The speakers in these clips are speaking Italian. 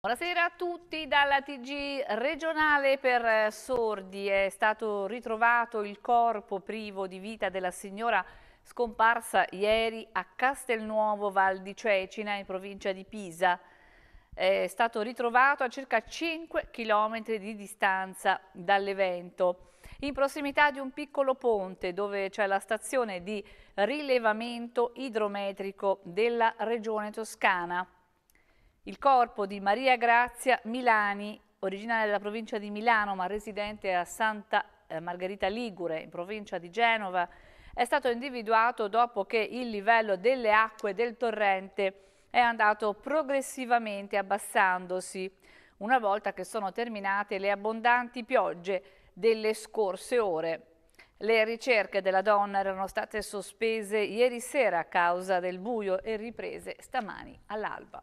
Buonasera a tutti dalla TG regionale per eh, sordi. È stato ritrovato il corpo privo di vita della signora scomparsa ieri a Castelnuovo Val di Cecina in provincia di Pisa. È stato ritrovato a circa 5 km di distanza dall'evento, in prossimità di un piccolo ponte dove c'è la stazione di rilevamento idrometrico della regione toscana. Il corpo di Maria Grazia Milani, originaria della provincia di Milano ma residente a Santa eh, Margherita Ligure, in provincia di Genova, è stato individuato dopo che il livello delle acque del torrente è andato progressivamente abbassandosi, una volta che sono terminate le abbondanti piogge delle scorse ore. Le ricerche della donna erano state sospese ieri sera a causa del buio e riprese stamani all'alba.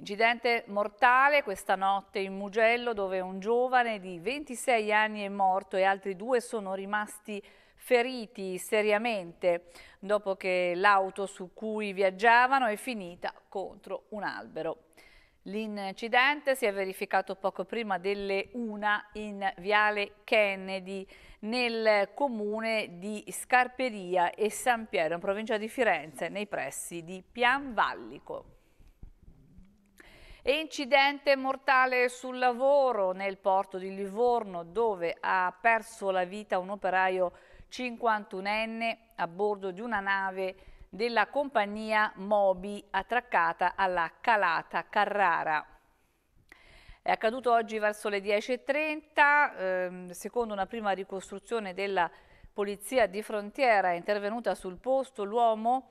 Incidente mortale questa notte in Mugello dove un giovane di 26 anni è morto e altri due sono rimasti feriti seriamente dopo che l'auto su cui viaggiavano è finita contro un albero. L'incidente si è verificato poco prima delle una in Viale Kennedy nel comune di Scarperia e San Piero in provincia di Firenze nei pressi di Pian Vallico. E incidente mortale sul lavoro nel porto di Livorno dove ha perso la vita un operaio 51enne a bordo di una nave della compagnia Mobi attraccata alla Calata Carrara. È accaduto oggi verso le 10.30, ehm, secondo una prima ricostruzione della polizia di frontiera intervenuta sul posto, l'uomo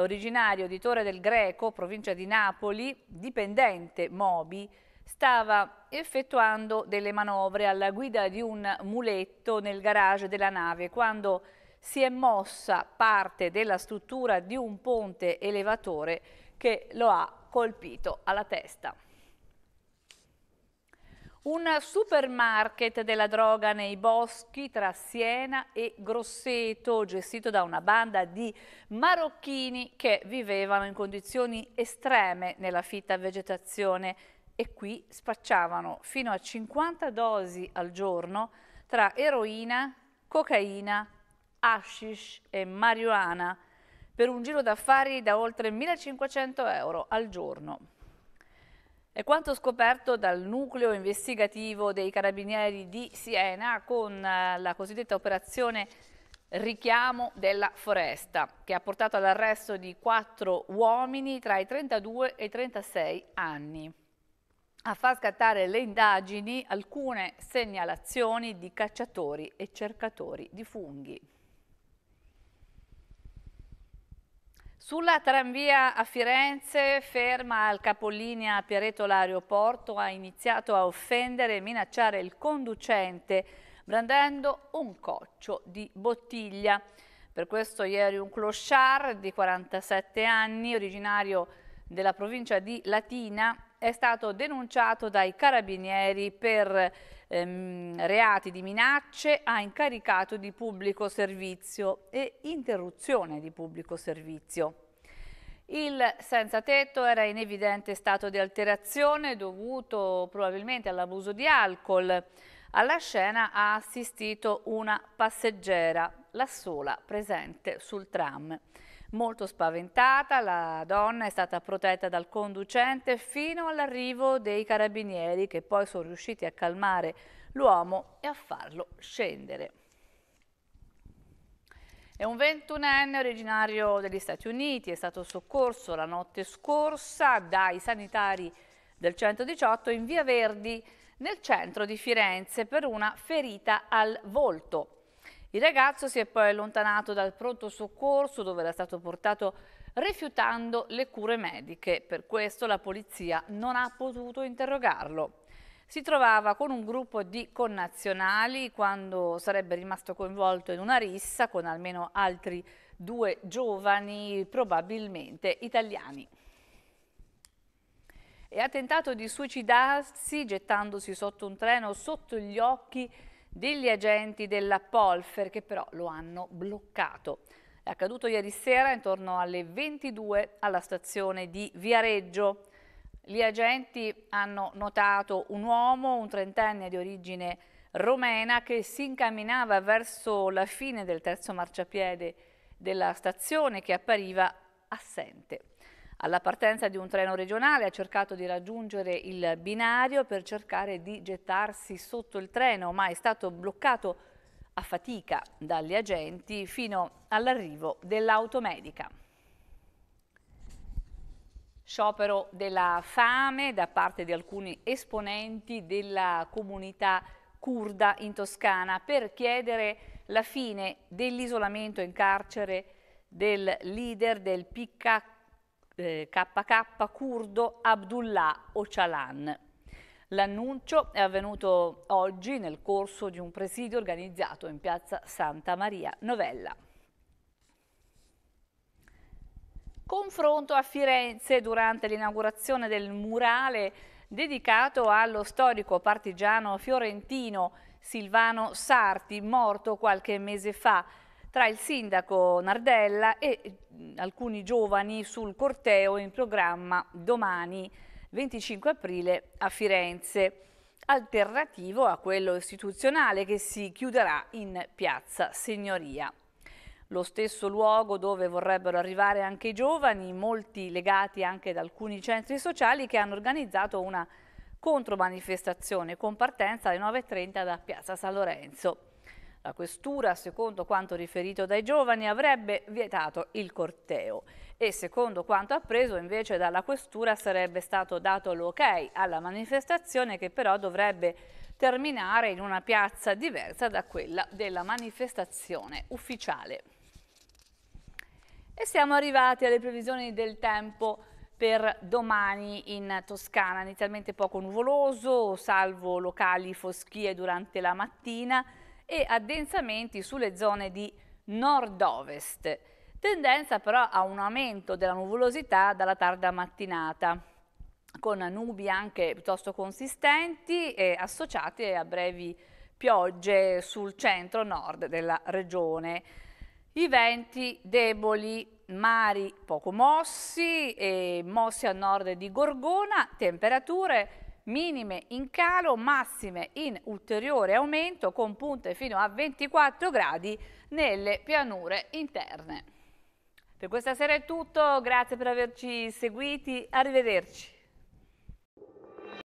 originario di Torre del Greco, provincia di Napoli, dipendente Mobi, stava effettuando delle manovre alla guida di un muletto nel garage della nave quando si è mossa parte della struttura di un ponte elevatore che lo ha colpito alla testa. Un supermarket della droga nei boschi tra Siena e Grosseto, gestito da una banda di marocchini che vivevano in condizioni estreme nella fitta vegetazione e qui spacciavano fino a 50 dosi al giorno tra eroina, cocaina, hashish e marijuana per un giro d'affari da oltre 1500 euro al giorno. È quanto scoperto dal nucleo investigativo dei carabinieri di Siena con eh, la cosiddetta operazione richiamo della foresta che ha portato all'arresto di quattro uomini tra i 32 e i 36 anni. A far scattare le indagini alcune segnalazioni di cacciatori e cercatori di funghi. Sulla tranvia a Firenze, ferma al capolinea Pieretola l'aeroporto, ha iniziato a offendere e minacciare il conducente, brandendo un coccio di bottiglia. Per questo ieri un clochard di 47 anni, originario della provincia di Latina, è stato denunciato dai carabinieri per ehm, reati di minacce a incaricato di pubblico servizio e interruzione di pubblico servizio. Il senza tetto era in evidente stato di alterazione dovuto probabilmente all'abuso di alcol. Alla scena ha assistito una passeggera, la sola presente sul tram. Molto spaventata, la donna è stata protetta dal conducente fino all'arrivo dei carabinieri che poi sono riusciti a calmare l'uomo e a farlo scendere. È un ventunenne originario degli Stati Uniti, è stato soccorso la notte scorsa dai sanitari del 118 in Via Verdi nel centro di Firenze per una ferita al volto. Il ragazzo si è poi allontanato dal pronto soccorso dove era stato portato rifiutando le cure mediche. Per questo la polizia non ha potuto interrogarlo. Si trovava con un gruppo di connazionali quando sarebbe rimasto coinvolto in una rissa con almeno altri due giovani, probabilmente italiani. E ha tentato di suicidarsi gettandosi sotto un treno sotto gli occhi degli agenti della Polfer che però lo hanno bloccato. È accaduto ieri sera intorno alle 22 alla stazione di Viareggio. Gli agenti hanno notato un uomo, un trentenne di origine romena, che si incamminava verso la fine del terzo marciapiede della stazione che appariva assente. Alla partenza di un treno regionale ha cercato di raggiungere il binario per cercare di gettarsi sotto il treno, ma è stato bloccato a fatica dagli agenti fino all'arrivo dell'automedica. Sciopero della fame da parte di alcuni esponenti della comunità curda in Toscana per chiedere la fine dell'isolamento in carcere del leader del PKK KK eh, curdo Abdullah Ocalan. L'annuncio è avvenuto oggi nel corso di un presidio organizzato in piazza Santa Maria Novella. Confronto a Firenze durante l'inaugurazione del murale dedicato allo storico partigiano fiorentino Silvano Sarti, morto qualche mese fa tra il sindaco Nardella e alcuni giovani sul corteo in programma domani 25 aprile a Firenze, alternativo a quello istituzionale che si chiuderà in piazza Signoria. Lo stesso luogo dove vorrebbero arrivare anche i giovani, molti legati anche ad alcuni centri sociali che hanno organizzato una contromanifestazione con partenza alle 9.30 da piazza San Lorenzo. La questura, secondo quanto riferito dai giovani, avrebbe vietato il corteo e secondo quanto appreso invece dalla questura sarebbe stato dato l'ok alla manifestazione che però dovrebbe terminare in una piazza diversa da quella della manifestazione ufficiale. E siamo arrivati alle previsioni del tempo per domani in Toscana, inizialmente poco nuvoloso, salvo locali foschie durante la mattina, e addensamenti sulle zone di nord-ovest, tendenza però a un aumento della nuvolosità dalla tarda mattinata, con nubi anche piuttosto consistenti e associate a brevi piogge sul centro-nord della regione. I venti deboli, mari poco mossi, e mossi a nord di Gorgona, temperature minime in calo, massime in ulteriore aumento con punte fino a 24 gradi nelle pianure interne. Per questa sera è tutto, grazie per averci seguiti, arrivederci.